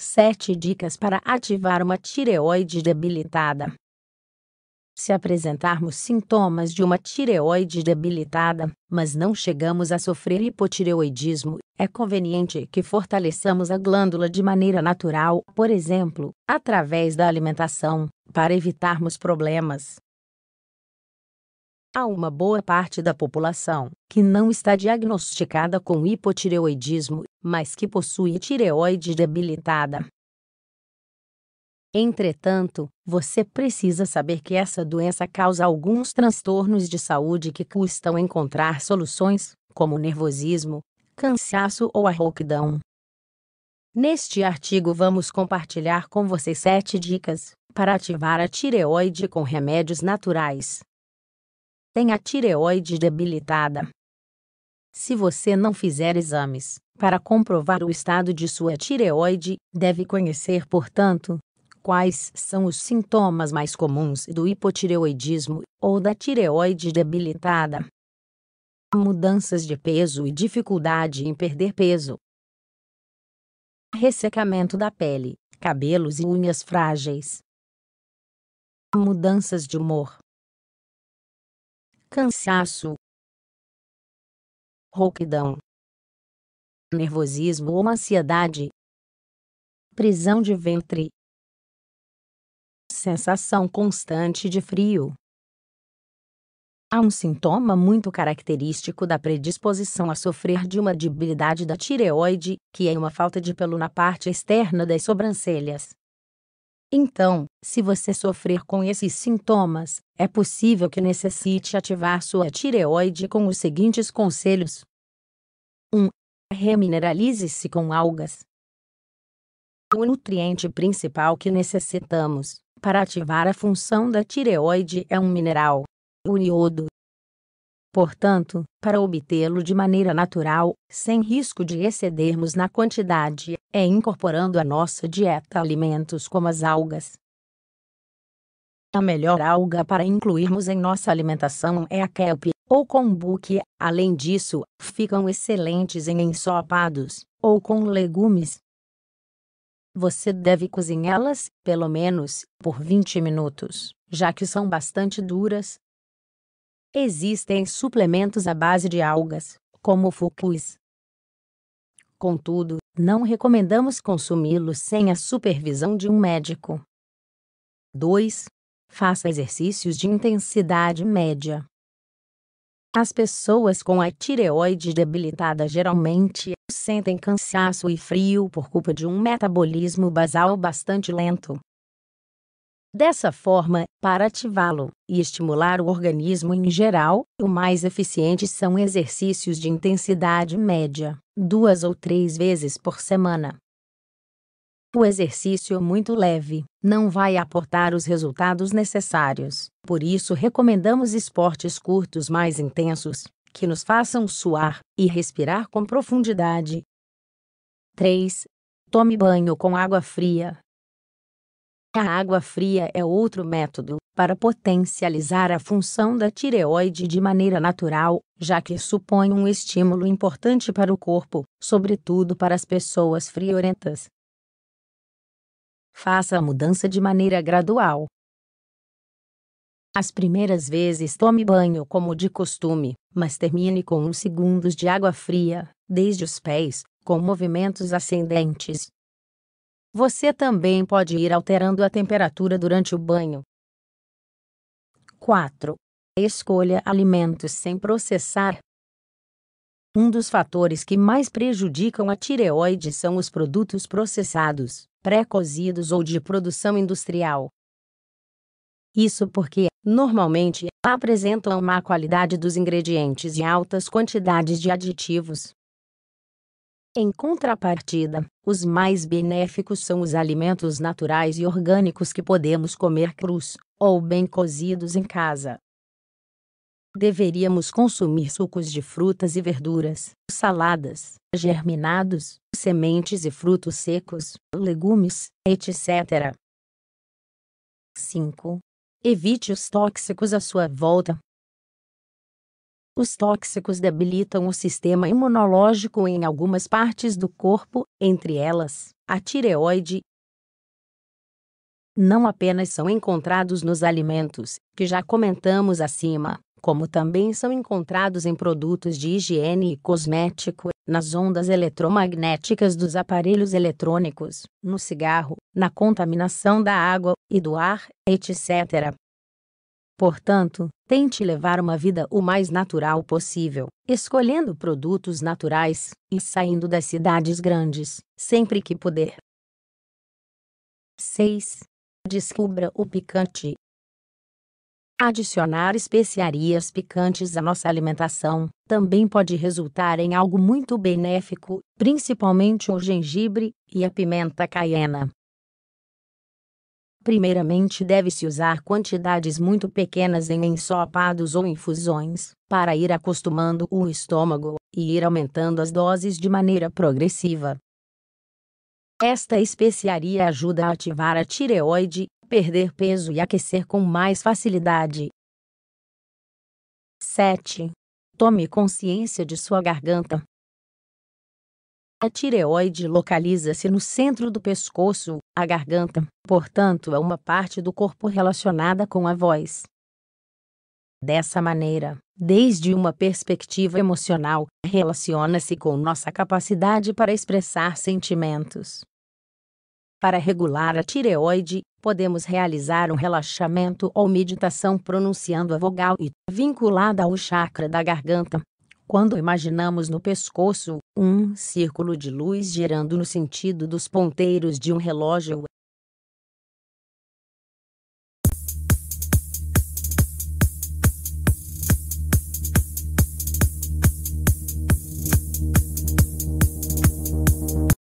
7 dicas para ativar uma tireoide debilitada. Se apresentarmos sintomas de uma tireoide debilitada, mas não chegamos a sofrer hipotireoidismo, é conveniente que fortaleçamos a glândula de maneira natural, por exemplo, através da alimentação, para evitarmos problemas. Há uma boa parte da população que não está diagnosticada com hipotireoidismo, mas que possui tireoide debilitada. Entretanto, você precisa saber que essa doença causa alguns transtornos de saúde que custam encontrar soluções, como nervosismo, cansaço ou a rouquidão. Neste artigo vamos compartilhar com vocês sete dicas para ativar a tireoide com remédios naturais tem a tireoide debilitada. Se você não fizer exames para comprovar o estado de sua tireoide, deve conhecer, portanto, quais são os sintomas mais comuns do hipotireoidismo ou da tireoide debilitada. Mudanças de peso e dificuldade em perder peso. Ressecamento da pele, cabelos e unhas frágeis. Mudanças de humor, cansaço, rouquidão, nervosismo ou ansiedade, prisão de ventre, sensação constante de frio. Há um sintoma muito característico da predisposição a sofrer de uma debilidade da tireoide, que é uma falta de pelo na parte externa das sobrancelhas. Então, se você sofrer com esses sintomas, é possível que necessite ativar sua tireoide com os seguintes conselhos: 1. Remineralize-se com algas. O nutriente principal que necessitamos para ativar a função da tireoide é um mineral, o iodo. Portanto, para obtê-lo de maneira natural, sem risco de excedermos na quantidade, é incorporando à nossa dieta alimentos como as algas. A melhor alga para incluirmos em nossa alimentação é a kelp, ou kombuki. Além disso, ficam excelentes em ensopados, ou com legumes. Você deve cozinhá-las, pelo menos, por 20 minutos, já que são bastante duras, Existem suplementos à base de algas, como o fucuis. Contudo, não recomendamos consumi-los sem a supervisão de um médico. 2. Faça exercícios de intensidade média. As pessoas com a tireoide debilitada geralmente sentem cansaço e frio por culpa de um metabolismo basal bastante lento. Dessa forma, para ativá-lo e estimular o organismo em geral, o mais eficiente são exercícios de intensidade média, duas ou três vezes por semana. O exercício é muito leve não vai aportar os resultados necessários, por isso recomendamos esportes curtos mais intensos, que nos façam suar e respirar com profundidade. 3. Tome banho com água fria a água fria é outro método para potencializar a função da tireoide de maneira natural, já que supõe um estímulo importante para o corpo, sobretudo para as pessoas friorentas. Faça a mudança de maneira gradual. As primeiras vezes tome banho como de costume, mas termine com uns segundos de água fria, desde os pés, com movimentos ascendentes, você também pode ir alterando a temperatura durante o banho. 4. Escolha alimentos sem processar. Um dos fatores que mais prejudicam a tireoide são os produtos processados, pré-cozidos ou de produção industrial. Isso porque, normalmente, apresentam má qualidade dos ingredientes e altas quantidades de aditivos, em contrapartida, os mais benéficos são os alimentos naturais e orgânicos que podemos comer crus, ou bem cozidos em casa. Deveríamos consumir sucos de frutas e verduras, saladas, germinados, sementes e frutos secos, legumes, etc. 5. Evite os tóxicos à sua volta, os tóxicos debilitam o sistema imunológico em algumas partes do corpo, entre elas, a tireoide. Não apenas são encontrados nos alimentos, que já comentamos acima, como também são encontrados em produtos de higiene e cosmético, nas ondas eletromagnéticas dos aparelhos eletrônicos, no cigarro, na contaminação da água e do ar, etc. Portanto, tente levar uma vida o mais natural possível, escolhendo produtos naturais e saindo das cidades grandes, sempre que puder. 6. Descubra o picante. Adicionar especiarias picantes à nossa alimentação também pode resultar em algo muito benéfico, principalmente o gengibre e a pimenta caiena. Primeiramente, deve-se usar quantidades muito pequenas em ensopados ou infusões, para ir acostumando o estômago e ir aumentando as doses de maneira progressiva. Esta especiaria ajuda a ativar a tireoide, perder peso e aquecer com mais facilidade. 7. Tome consciência de sua garganta. A tireoide localiza-se no centro do pescoço, a garganta, portanto, é uma parte do corpo relacionada com a voz. Dessa maneira, desde uma perspectiva emocional, relaciona-se com nossa capacidade para expressar sentimentos. Para regular a tireoide, podemos realizar um relaxamento ou meditação pronunciando a vogal I, vinculada ao chakra da garganta, quando imaginamos no pescoço um círculo de luz girando no sentido dos ponteiros de um relógio,